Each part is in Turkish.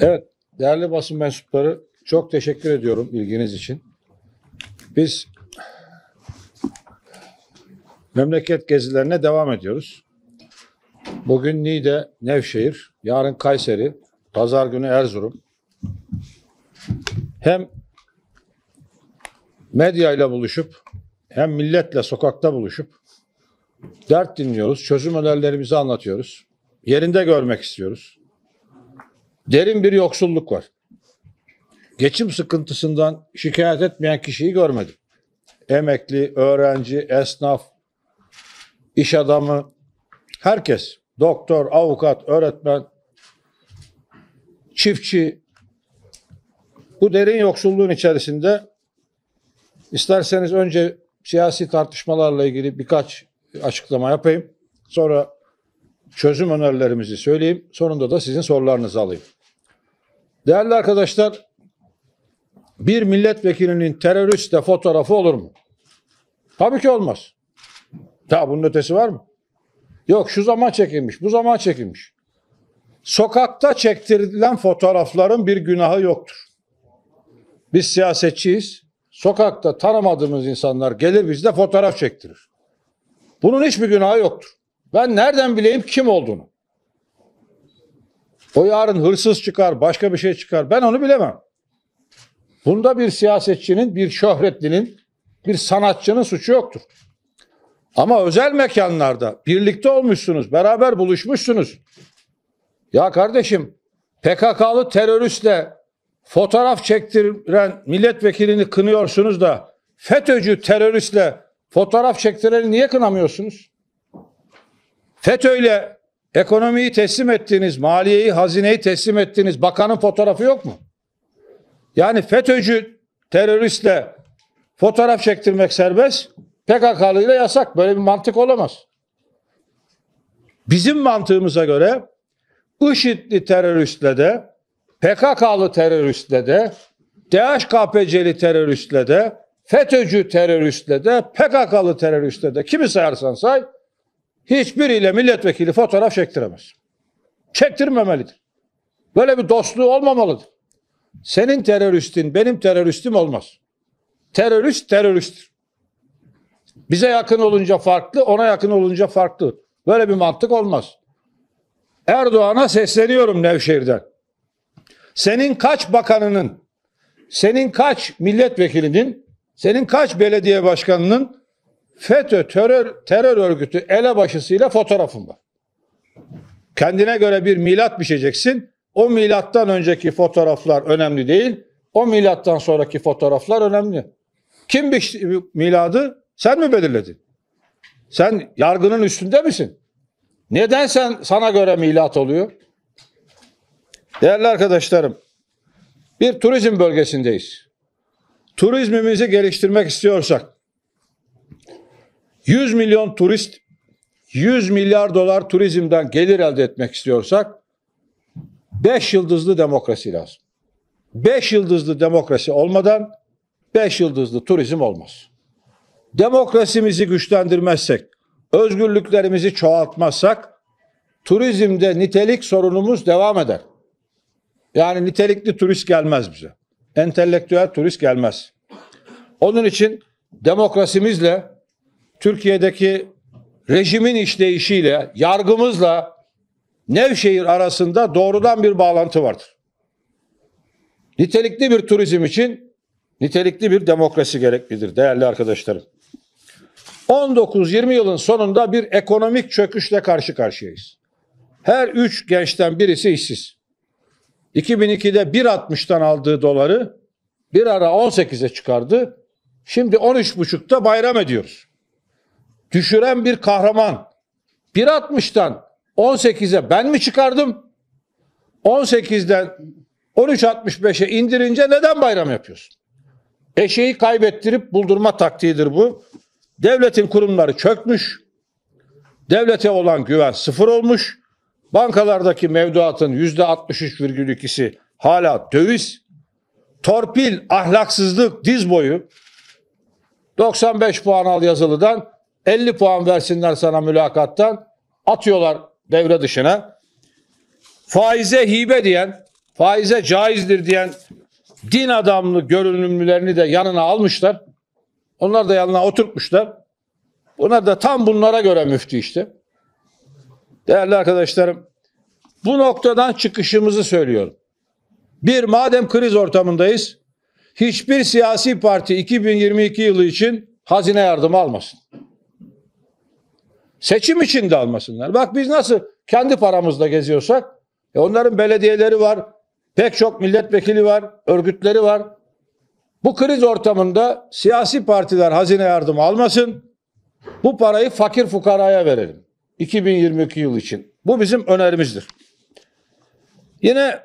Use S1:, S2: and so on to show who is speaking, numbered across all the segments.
S1: Evet, değerli basın mensupları çok teşekkür ediyorum ilginiz için. Biz memleket gezilerine devam ediyoruz. Bugün Niğde, Nevşehir, yarın Kayseri, pazar günü Erzurum. Hem medyayla buluşup hem milletle sokakta buluşup dert dinliyoruz, çözüm önerilerimizi anlatıyoruz. Yerinde görmek istiyoruz. Derin bir yoksulluk var. Geçim sıkıntısından şikayet etmeyen kişiyi görmedim. Emekli, öğrenci, esnaf, iş adamı, herkes, doktor, avukat, öğretmen, çiftçi, bu derin yoksulluğun içerisinde isterseniz önce siyasi tartışmalarla ilgili birkaç açıklama yapayım. Sonra çözüm önerilerimizi söyleyeyim. Sonunda da sizin sorularınızı alayım. Değerli arkadaşlar, bir milletvekilinin teröristle fotoğrafı olur mu? Tabii ki olmaz. Daha bunun ötesi var mı? Yok şu zaman çekilmiş, bu zaman çekilmiş. Sokakta çektirilen fotoğrafların bir günahı yoktur. Biz siyasetçiyiz. Sokakta tanımadığımız insanlar gelir bizde fotoğraf çektirir. Bunun hiçbir günahı yoktur. Ben nereden bileyim kim olduğunu? O yarın hırsız çıkar, başka bir şey çıkar. Ben onu bilemem. Bunda bir siyasetçinin, bir şöhretlinin, bir sanatçının suçu yoktur. Ama özel mekanlarda birlikte olmuşsunuz, beraber buluşmuşsunuz. Ya kardeşim PKK'lı teröristle fotoğraf çektiren milletvekilini kınıyorsunuz da FETÖ'cü teröristle fotoğraf çektireni niye kınamıyorsunuz? FETÖ'yle ekonomiyi teslim ettiniz, maliyeyi, hazineyi teslim ettiniz. Bakanın fotoğrafı yok mu? Yani FETÖ'cü teröristle fotoğraf çektirmek serbest, PKK'lıyla yasak. Böyle bir mantık olamaz. Bizim mantığımıza göre IŞİD'li teröristle de, PKK'lı teröristle de, DHKPC'li teröristle de, FETÖ'cü teröristle de, PKK'lı teröristle de, kimi sayarsan say, hiçbiriyle milletvekili fotoğraf çektiremez. Çektirmemelidir. Böyle bir dostluğu olmamalıdır. Senin teröristin benim teröristim olmaz. Terörist teröristtir. Bize yakın olunca farklı, ona yakın olunca farklı. Böyle bir mantık olmaz. Erdoğan'a sesleniyorum Nevşehir'den. Senin kaç bakanının, senin kaç milletvekilinin, senin kaç belediye başkanının FETÖ terör, terör örgütü elebaşısıyla fotoğrafım var. Kendine göre bir milat biçeceksin. O milattan önceki fotoğraflar önemli değil. O milattan sonraki fotoğraflar önemli. Kim bir miladı? Sen mi belirledin? Sen yargının üstünde misin? Neden sen sana göre milat oluyor? Değerli arkadaşlarım, bir turizm bölgesindeyiz. Turizmimizi geliştirmek istiyorsak, 100 milyon turist 100 milyar dolar turizmden gelir elde etmek istiyorsak 5 yıldızlı demokrasi lazım. 5 yıldızlı demokrasi olmadan 5 yıldızlı turizm olmaz. Demokrasimizi güçlendirmezsek, özgürlüklerimizi çoğaltmazsak turizmde nitelik sorunumuz devam eder. Yani nitelikli turist gelmez bize. Entelektüel turist gelmez. Onun için demokrasimizle Türkiye'deki rejimin işleyişiyle, yargımızla Nevşehir arasında doğrudan bir bağlantı vardır. Nitelikli bir turizm için nitelikli bir demokrasi gereklidir değerli arkadaşlarım. 19-20 yılın sonunda bir ekonomik çöküşle karşı karşıyayız. Her üç gençten birisi işsiz. 2002'de 1.60'tan aldığı doları bir ara 18'e çıkardı. Şimdi 13.5'ta bayram ediyoruz düşüren bir kahraman. 1.60'dan 18'e ben mi çıkardım? 18'den 13.65'e indirince neden bayram yapıyorsun? Eşeği kaybettirip buldurma taktiğidir bu. Devletin kurumları çökmüş. Devlete olan güven sıfır olmuş. Bankalardaki mevduatın yüzde 63,2'si hala döviz. Torpil, ahlaksızlık, diz boyu. 95 puan al yazılıdan 50 puan versinler sana mülakattan. Atıyorlar devre dışına. Faize hibe diyen, faize caizdir diyen din adamlı görünümlülerini de yanına almışlar. Onlar da yanına oturtmuşlar. Bunlar da tam bunlara göre müftü işte. Değerli arkadaşlarım, bu noktadan çıkışımızı söylüyorum. Bir, madem kriz ortamındayız, hiçbir siyasi parti 2022 yılı için hazine yardımı almasın. Seçim için de almasınlar. Bak biz nasıl kendi paramızla geziyorsak e onların belediyeleri var. Pek çok milletvekili var, örgütleri var. Bu kriz ortamında siyasi partiler hazine yardımı almasın. Bu parayı fakir fukaraya verelim. 2022 yıl için. Bu bizim önerimizdir. Yine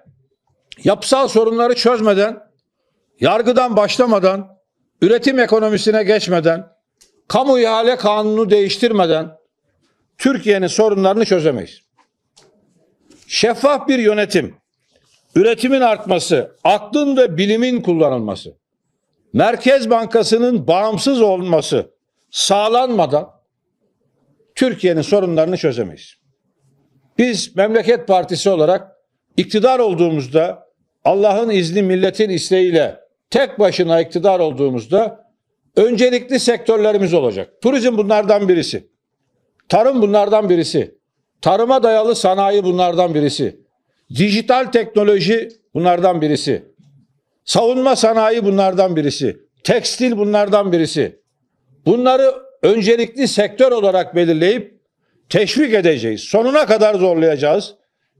S1: yapısal sorunları çözmeden, yargıdan başlamadan, üretim ekonomisine geçmeden, kamu ihale kanunu değiştirmeden, Türkiye'nin sorunlarını çözemeyiz. Şeffaf bir yönetim, üretimin artması, aklın ve bilimin kullanılması, Merkez Bankası'nın bağımsız olması sağlanmadan Türkiye'nin sorunlarını çözemeyiz. Biz Memleket Partisi olarak iktidar olduğumuzda Allah'ın izni milletin isteğiyle tek başına iktidar olduğumuzda öncelikli sektörlerimiz olacak. Turizm bunlardan birisi. Tarım bunlardan birisi. Tarıma dayalı sanayi bunlardan birisi. Dijital teknoloji bunlardan birisi. Savunma sanayi bunlardan birisi. Tekstil bunlardan birisi. Bunları öncelikli sektör olarak belirleyip teşvik edeceğiz. Sonuna kadar zorlayacağız.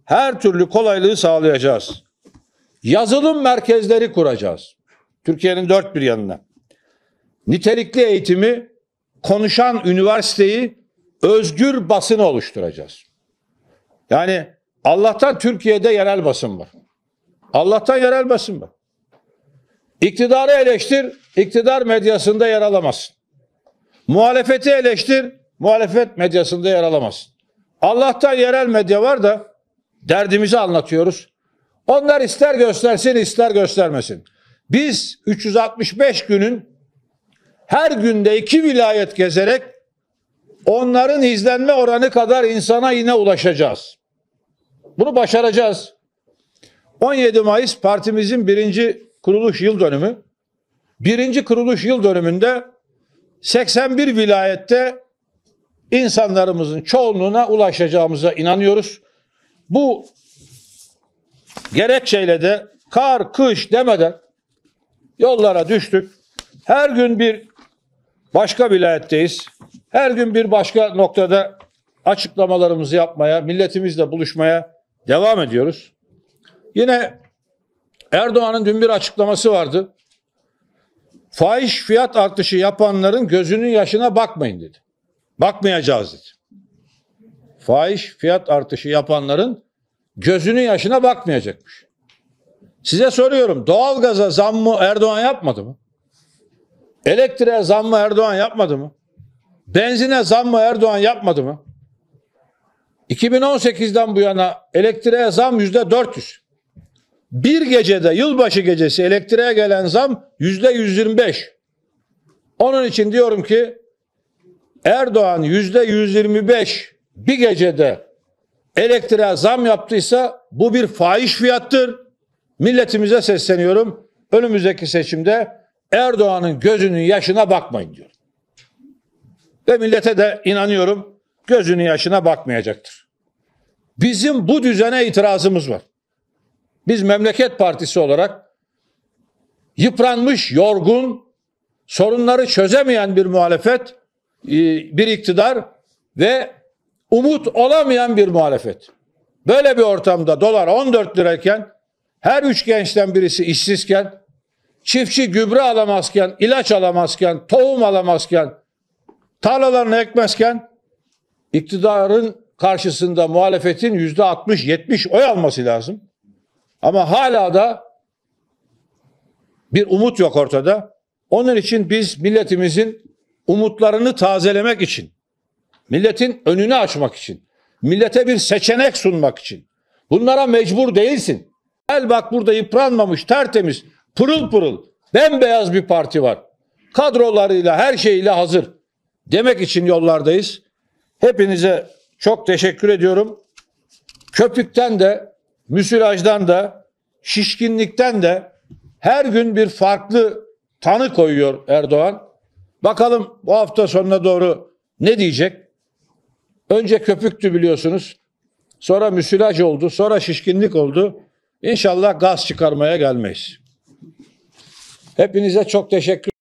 S1: Her türlü kolaylığı sağlayacağız. Yazılım merkezleri kuracağız. Türkiye'nin dört bir yanına. Nitelikli eğitimi konuşan üniversiteyi özgür basını oluşturacağız. Yani Allah'tan Türkiye'de yerel basın var. Allah'tan yerel basın var. İktidarı eleştir, iktidar medyasında yer alamazsın. Muhalefeti eleştir, muhalefet medyasında yer alamazsın. Allah'tan yerel medya var da derdimizi anlatıyoruz. Onlar ister göstersin ister göstermesin. Biz 365 günün her günde iki vilayet gezerek onların izlenme oranı kadar insana yine ulaşacağız. Bunu başaracağız. 17 Mayıs partimizin birinci kuruluş yıl dönümü. Birinci kuruluş yıl dönümünde 81 vilayette insanlarımızın çoğunluğuna ulaşacağımıza inanıyoruz. Bu gerekçeyle de kar, kış demeden yollara düştük. Her gün bir başka vilayetteyiz. Her gün bir başka noktada açıklamalarımızı yapmaya, milletimizle buluşmaya devam ediyoruz. Yine Erdoğan'ın dün bir açıklaması vardı. Fahiş fiyat artışı yapanların gözünün yaşına bakmayın dedi. Bakmayacağız dedi. Fahiş fiyat artışı yapanların gözünün yaşına bakmayacakmış. Size soruyorum doğalgaza zam mı Erdoğan yapmadı mı? Elektriğe zam mı Erdoğan yapmadı mı? Benzine zam mı Erdoğan yapmadı mı? 2018'den bu yana elektriğe zam yüzde 400. Bir gecede yılbaşı gecesi elektriğe gelen zam yüzde 125. Onun için diyorum ki Erdoğan yüzde 125 bir gecede elektriğe zam yaptıysa bu bir faiz fiyattır. Milletimize sesleniyorum. Önümüzdeki seçimde Erdoğan'ın gözünün yaşına bakmayın diyor. Ve millete de inanıyorum gözünün yaşına bakmayacaktır. Bizim bu düzene itirazımız var. Biz Memleket Partisi olarak yıpranmış, yorgun, sorunları çözemeyen bir muhalefet, e, bir iktidar ve umut olamayan bir muhalefet. Böyle bir ortamda dolar 14 lirayken, her üç gençten birisi işsizken, çiftçi gübre alamazken, ilaç alamazken, tohum alamazken, Tarlalarını ekmezken iktidarın karşısında muhalefetin yüzde 60-70 oy alması lazım. Ama hala da bir umut yok ortada. Onun için biz milletimizin umutlarını tazelemek için, milletin önünü açmak için, millete bir seçenek sunmak için. Bunlara mecbur değilsin. El bak burada yıpranmamış, tertemiz, pırıl pırıl, bembeyaz bir parti var. Kadrolarıyla, her şeyiyle hazır demek için yollardayız. Hepinize çok teşekkür ediyorum. Köpükten de, müsilajdan da, şişkinlikten de her gün bir farklı tanı koyuyor Erdoğan. Bakalım bu hafta sonuna doğru ne diyecek? Önce köpüktü biliyorsunuz. Sonra müsilaj oldu, sonra şişkinlik oldu. İnşallah gaz çıkarmaya gelmeyiz. Hepinize çok teşekkür